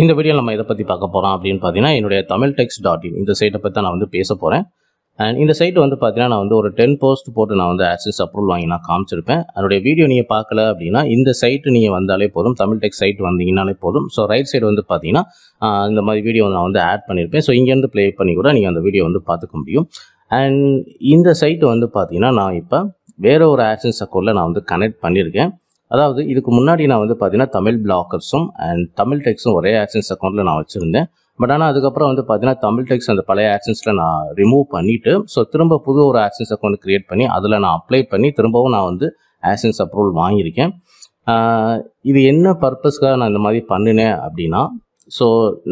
இந்த வீடியோ நம்ம இதை பற்றி பார்க்க போகிறோம் அப்படின்னு பார்த்தீங்கன்னா என்னுடைய தமிழ் டெக்ஸ் டாட் இன் இந்த சைட்டை பற்றி நான் வந்து பேச போகிறேன் அண்ட் இந்த சைட்டு வந்து பார்த்தீங்கன்னா நான் வந்து ஒரு டென் போஸ்ட் போட்டு நான் வந்து ஆக்சஸ் அப்ரூவல் வாங்கி நான் காமிச்சிருப்பேன் அதனுடைய வீடியோ நீங்கள் பார்க்கல அப்படின்னா இந்த சைட்டு நீங்கள் வந்தாலே போதும் தமிழ் டெக் சைட் வந்தீங்கனாலே போதும் ஸோ ரைட் சைடு வந்து பார்த்தீங்கன்னா இந்த மாதிரி வீடியோ நான் வந்து ஆட் பண்ணியிருப்பேன் ஸோ இங்கேருந்து ப்ளே பண்ணி கூட நீங்கள் அந்த வீடியோ வந்து பார்த்துக்க முடியும் அண்ட் இந்த சைட்டு வந்து பார்த்தீங்கன்னா நான் இப்போ வேற ஒரு ஆக்சன்ஸ் அக்கௌண்ட்டில் நான் வந்து கனெக்ட் பண்ணியிருக்கேன் அதாவது இதுக்கு முன்னாடி நான் வந்து பார்த்தீங்கன்னா தமிழ் பிளாக்கர்ஸும் அண்ட் தமிழ் டெக்ஸும் ஒரே ஆக்ஷன்ஸ் அக்கௌண்ட்டில் நான் வச்சுருந்தேன் பட் ஆனால் அதுக்கப்புறம் வந்து பார்த்தீங்கன்னா தமிழ் டெக்ஸ் அந்த பழைய ஆக்ஷன்ஸில் நான் ரிமூவ் பண்ணிவிட்டு ஸோ திரும்ப புது ஒரு ஆக்ஷன்ஸ் அக்கௌண்ட் க்ரியேட் பண்ணி அதில் நான் அப்ளை பண்ணி திரும்பவும் நான் வந்து ஆக்ஷன்ஸ் அப்ரூவல் வாங்கியிருக்கேன் இது என்ன பர்பஸ்க்காக நான் இந்த மாதிரி பண்ணினேன் அப்படின்னா ஸோ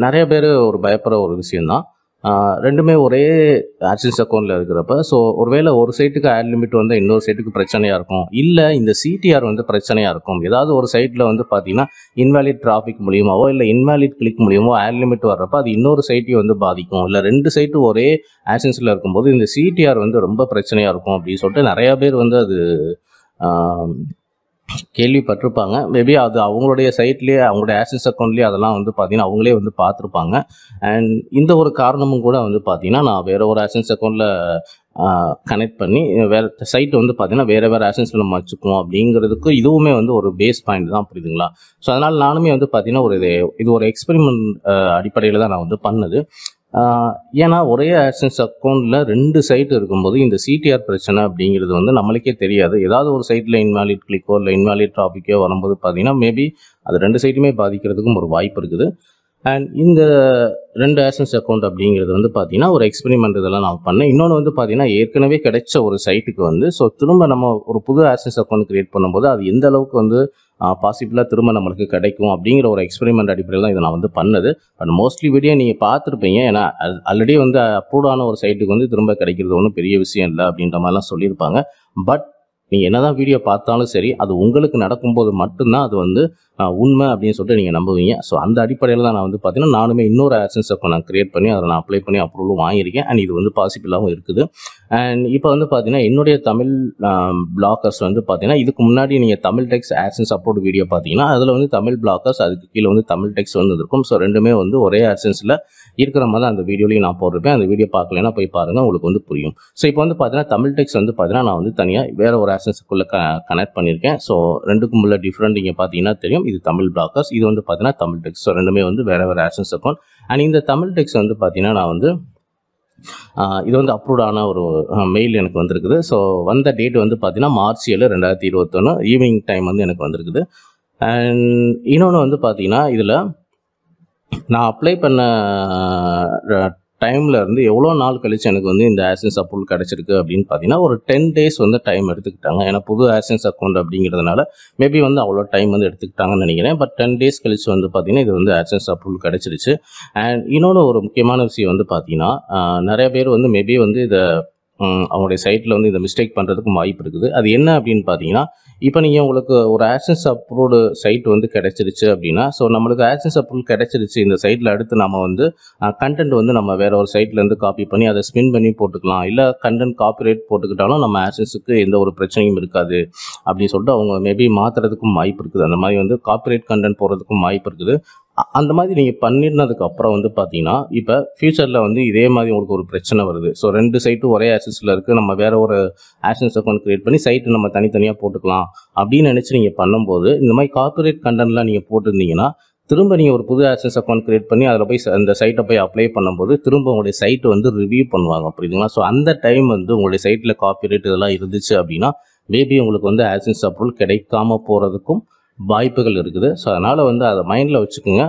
நிறைய பேர் ஒரு பயப்படுற ஒரு விஷயந்தான் ரெண்டுமே ஒரே ஆக்ஷன்ஸ் அக்கௌண்ட்டில் இருக்கிறப்ப ஸோ ஒருவேளை ஒரு சைட்டுக்கு ஆட் லிமிட் வந்து இன்னொரு சைட்டுக்கு பிரச்சனையாக இருக்கும் இல்லை இந்த சிடிஆர் வந்து பிரச்சனையாக இருக்கும் ஏதாவது ஒரு சைட்டில் வந்து பார்த்தீங்கன்னா இன்வேலிட் டிராஃபிக் மூலியமாவோ இல்லை இன்வாலிட் கிளிக் மூலியமோ ஆட் லிமிட் வர்றப்போ அது இன்னொரு சைட்டையும் வந்து பாதிக்கும் இல்லை ரெண்டு சைட்டு ஒரே ஆக்ஷன்ஸில் இருக்கும்போது இந்த சிடிஆர் வந்து ரொம்ப பிரச்சனையாக இருக்கும் அப்படின்னு சொல்லிட்டு நிறையா பேர் வந்து அது கேள்விப்பட்டிருப்பாங்க மேபி அது அவங்களுடைய சைட்லேயே அவங்களுடைய ஆசிஸ் அக்கௌண்ட்லேயே அதெல்லாம் வந்து பார்த்தீங்கன்னா அவங்களே வந்து பார்த்துருப்பாங்க அண்ட் இந்த ஒரு காரணமும் கூட வந்து பார்த்திங்கன்னா நான் வேறு ஒரு ஆசன்ஸ் அக்கௌண்ட்டில் கனெக்ட் பண்ணி வேறு சைட்டு வந்து பார்த்திங்கன்னா வேறு வேறு ஆசன்ஸில் நம்ம வச்சுக்குவோம் அப்படிங்கிறதுக்கு இதுவுமே வந்து ஒரு பேஸ் பாயிண்ட் தான் புரியுதுங்களா ஸோ அதனால் நானுமே வந்து பார்த்திங்கன்னா ஒரு இது இது ஒரு எக்ஸ்பெரிமெண்ட் அடிப்படையில் தான் நான் வந்து பண்ணது ஏன்னா ஒரே ஆட்சன்ஸ் அக்கௌண்ட்டில் ரெண்டு சைட் இருக்கும்போது இந்த சிடிஆர் பிரச்சனை அப்படிங்கிறது வந்து நம்மளுக்கே தெரியாது ஏதாவது ஒரு சைட்டில் இன்வாலிட் கிளிக்கோ இல்லை இன்வாலிட் டிராபிக்கோ வரும்போது பார்த்தீங்கன்னா மேபி அது ரெண்டு சைட்டுமே பாதிக்கிறதுக்கும் ஒரு வாய்ப்பு இருக்குது அண்ட் இந்த ரெண்டு ஆசன்ஸ் அக்கௌண்ட் அப்படிங்கிறது வந்து பார்த்தீங்கன்னா ஒரு எக்ஸ்பெரிமெண்ட் இதெல்லாம் நான் பண்ணேன் இன்னொன்று வந்து பார்த்தீங்கன்னா ஏற்கனவே கிடைச்ச ஒரு சைட்டுக்கு வந்து ஸோ திரும்ப நம்ம ஒரு புது ஆசன்ஸ் அக்கௌண்ட் க்ரியேட் பண்ணும்போது அது எந்த அளவுக்கு வந்து பாசிபிளாக திரும்ப நம்மளுக்கு கிடைக்கும் அப்படிங்கிற ஒரு எக்ஸ்பெரிமெண்ட் அடிப்படையில் தான் இதை நான் வந்து பண்ணது பட் மோஸ்ட்லி வீடியோ நீங்கள் பார்த்துருப்பீங்க ஏன்னா ஆல்ரெடி வந்து அப்ரூவ்டான ஒரு சைட்டுக்கு வந்து திரும்ப கிடைக்கிறது ஒன்றும் பெரிய விஷயம் இல்லை அப்படின்ற மாதிரிலாம் சொல்லியிருப்பாங்க பட் நீங்கள் என்ன தான் வீடியோ பார்த்தாலும் சரி அது உங்களுக்கு நடக்கும்போது மட்டும்தான் அது வந்து உண்மை அப்படின்னு சொல்லிட்டு நீங்கள் நம்புவீங்க ஸோ அந்த அடிப்படையில் தான் நான் வந்து பார்த்தீங்கன்னா நானுமே இன்னொரு ஆக்சன்ஸை நான் க்ரியேட் பண்ணி அதை நான் அப்ளை பண்ணி அப்ரூவலும் வாங்கியிருக்கேன் அண்ட் இது வந்து பாசிபிளாகவும் இருக்குது அண்ட் இப்போ வந்து பார்த்தீங்கன்னா என்னுடைய தமிழ் பிளாகர்ஸ் வந்து பார்த்தீங்கன்னா இதுக்கு முன்னாடி நீங்கள் Tamil techs AdSense support video பார்த்தீங்கன்னா அதில் வந்து தமிழ் பிளாகர்ஸ் அதுக்கு கீழே வந்து தமிழ் டெக்ஸ் வந்து இருக்கும் ஸோ ரெண்டுமே வந்து ஒரே ஆட்சன்ஸில் இருக்கிற மாதிரி அந்த வீடியோலையும் நான் போட்டிருப்பேன் அந்த வீடியோ பார்க்கலன்னா போய் பாருங்கள் உங்களுக்கு வந்து புரியும் ஸோ இப்போ வந்து பார்த்தீங்கன்னா தமிழ் டெக்ஸ் வந்து பார்த்தீங்கன்னா நான் வந்து தனியாக வேறு ஒரு ஆட்சன்ஸுக்குள்ளே கனெக்ட் பண்ணியிருக்கேன் ஸோ ரெண்டுக்கும் உள்ள டிஃப்ரெண்ட் நீங்கள் பார்த்தீங்கன்னா தெரியும் இது தமிழ் பிளாகர்ஸ் இது வந்து பார்த்தீங்கன்னா தமிழ் டெக்ஸ் ஸோ ரெண்டுமே வந்து வேறு வேறு ஆட்சன்ஸ் இருக்கும் அண்ட் இந்த தமிழ் டெக்ஸ் வந்து பார்த்தீங்கன்னா நான் வந்து இது வந்து அப்ரூவ்டான ஒரு மெயில் எனக்கு வந்திருக்குது ஸோ வந்த டேட் வந்து பார்த்தீங்கன்னா மார்ச் ஏழு ரெண்டாயிரத்தி இருபத்தொன்று ஈவினிங் டைம் வந்து எனக்கு வந்திருக்குது அண்ட் இன்னொன்று வந்து பார்த்தீங்கன்னா இதில் நான் அப்ளை பண்ண டைமில் இருந்து எவ்வளோ நாள் கழித்து எனக்கு வந்து இந்த ஆசன்ஸ் அப்ரூவல் கிடச்சிருக்கு அப்படின்னு பார்த்தீங்கன்னா ஒரு டென் டேஸ் வந்து டைம் எடுத்துக்கிட்டாங்க ஏன்னா புது ஆசன்ஸ் அக்கௌண்ட் அப்படிங்கிறதுனால மேபி வந்து அவ்வளோ டைம் வந்து எடுத்துக்கிட்டாங்கன்னு நினைக்கிறேன் பட் டென் டேஸ் கழித்து வந்து பார்த்தீங்கன்னா இது வந்து ஆசன்ஸ் அப்ரூவல் கிடச்சிருச்சு அண்ட் இன்னொன்று ஒரு முக்கியமான விஷயம் வந்து பார்த்தீங்கன்னா நிறைய பேர் வந்து மேபி வந்து இதை அவங்களுடைய சைட்டில் வந்து இந்த மிஸ்டேக் பண்ணுறதுக்கும் வாய்ப்பு இருக்குது அது என்ன அப்படின்னு பார்த்தீங்கன்னா இப்போ நீங்கள் உங்களுக்கு ஒரு ஆக்சன்ஸ் அப்ரூவ்டு சைட் வந்து கிடச்சிருச்சு அப்படின்னா ஸோ நம்மளுக்கு ஆக்ஷன்ஸ் அப்ரூவல் கிடச்சிருச்சு இந்த சைட்டில் அடுத்து நம்ம வந்து கண்டென்ட் வந்து நம்ம வேறு ஒரு சைட்லேருந்து காப்பி பண்ணி அதை ஸ்பின் பண்ணி போட்டுக்கலாம் இல்லை கண்டென்ட் காப்பிரைட் போட்டுக்கிட்டாலும் நம்ம ஆக்ஷன்ஸுக்கு எந்த ஒரு பிரச்சனையும் இருக்காது அப்படின்னு சொல்லிட்டு அவங்க மேபி மாற்றுறதுக்கும் வாய்ப்பு இருக்குது அந்த மாதிரி வந்து காப்பிரைட் கண்டென்ட் போகிறதுக்கும் வாய்ப்பு இருக்குது அந்த மாதிரி நீங்கள் பண்ணிருந்ததுக்கு அப்புறம் வந்து பார்த்தீங்கன்னா இப்போ ஃபியூச்சரில் வந்து இதே மாதிரி உங்களுக்கு ஒரு பிரச்சனை வருது ஸோ ரெண்டு சைட்டும் ஒரே ஆக்சஸில் இருக்குது நம்ம வேறு ஒரு ஆக்சன்ஸ் அக்கௌண்ட் க்ரியேட் பண்ணி சைட்டு நம்ம தனித்தனியாக போட்டுக்கலாம் அப்படின்னு நினச்சி நீங்கள் பண்ணும்போது இந்த மாதிரி கார்பரேட் கண்டென்ட்லாம் நீங்கள் போட்டிருந்தீங்கன்னா திரும்ப நீங்கள் ஒரு புது ஆக்சன்ஸ் அக்கௌண்ட் க்ரியேட் பண்ணி அதில் போய் அந்த சைட்டை போய் அப்ளை பண்ணும்போது திரும்ப உங்களுடைய சைட்டை வந்து ரிவ்யூ பண்ணுவாங்க அப்படிங்களா ஸோ அந்த டைம் வந்து உங்களுடைய சைட்டில் காப்பி ரேட் இதெல்லாம் இருந்துச்சு அப்படின்னா மேபி உங்களுக்கு வந்து ஆக்சன்ஸ் அப்ரூவல் கிடைக்காம போகிறதுக்கும் வாய்ப்புகள் இருக்குது ஸோ அதனால் வந்து அதை மைண்டில் வச்சுக்கோங்க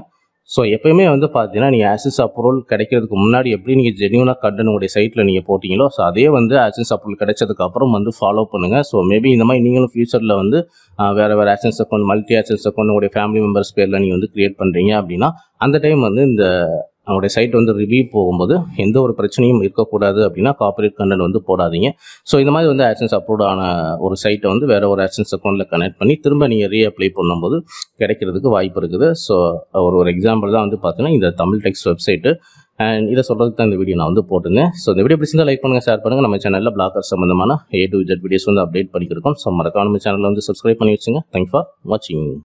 ஸோ எப்பயுமே வந்து பார்த்தீங்கன்னா நீங்கள் ஆசிஸ் அப்ரூவல் கிடைக்கிறதுக்கு முன்னாடி எப்படி நீங்கள் ஜென்யூனாக கடன் சைட்டில் நீங்கள் போட்டிங்களோ ஸோ அதே வந்து ஆக்சஸ் அப்ரூவல் கிடைச்சதுக்கப்புறம் வந்து ஃபாலோ பண்ணுங்கள் ஸோ மேபி இந்த மாதிரி நீங்களும் ஃபியூச்சரில் வந்து வேறு வேறு AdSense account multi AdSense account உடைய ஃபேமிலி மெம்பர்ஸ் பேரில் நீங்கள் வந்து க்ரியேட் பண்ணுறீங்க அப்படின்னா அந்த டைம் வந்து இந்த அவங்களுடைய சைட் வந்து ரிவ்யூ போகும்போது எந்த ஒரு பிரச்சனையும் இருக்கக்கூடாது அப்படின்னா காப்பரேட் கண்டென்ட் வந்து போடாதீங்க ஸோ இந்த மாதிரி வந்து ஆக்ஷன்ஸ் அப்ரூவ் ஆன ஒரு சைட்டை வந்து வேறு ஒரு ஆக்ஷன்ஸ் அக்கௌண்ட்டில் கனெக்ட் பண்ணி திரும்ப நீங்கள் ரீ அப்ளை பண்ணும்போது கிடைக்கிறதுக்கு வாய்ப்பு இருக்குது ஸோ ஒரு ஒரு எக்ஸாம்பிள் தான் வந்து பார்த்தீங்கன்னா இந்த தமிழ் டெக்ஸ்ட் வெப்சைட்டு அண்ட் இதை சொல்கிறதுக்கு தான் இந்த வீடியோ நான் வந்து போட்டுருந்தேன் ஸோ இந்த வீடியோ பிடிச்சிருந்தா லைக் பண்ணுங்கள் ஷேர் பண்ணுங்கள் நம்ம சேனலில் பிளாக்கர் சம்மந்தமான ஏ டு ஜெட் வீடியோஸ் வந்து அப்டேட் பண்ணிக்கிருக்கோம் ஸோ மறக்காம நம்ம சேனலில் வந்து சப்ஸ்கிரைப் பண்ணி வச்சுங்க தேங்க்ஸ் ஃபார் வாட்சிங்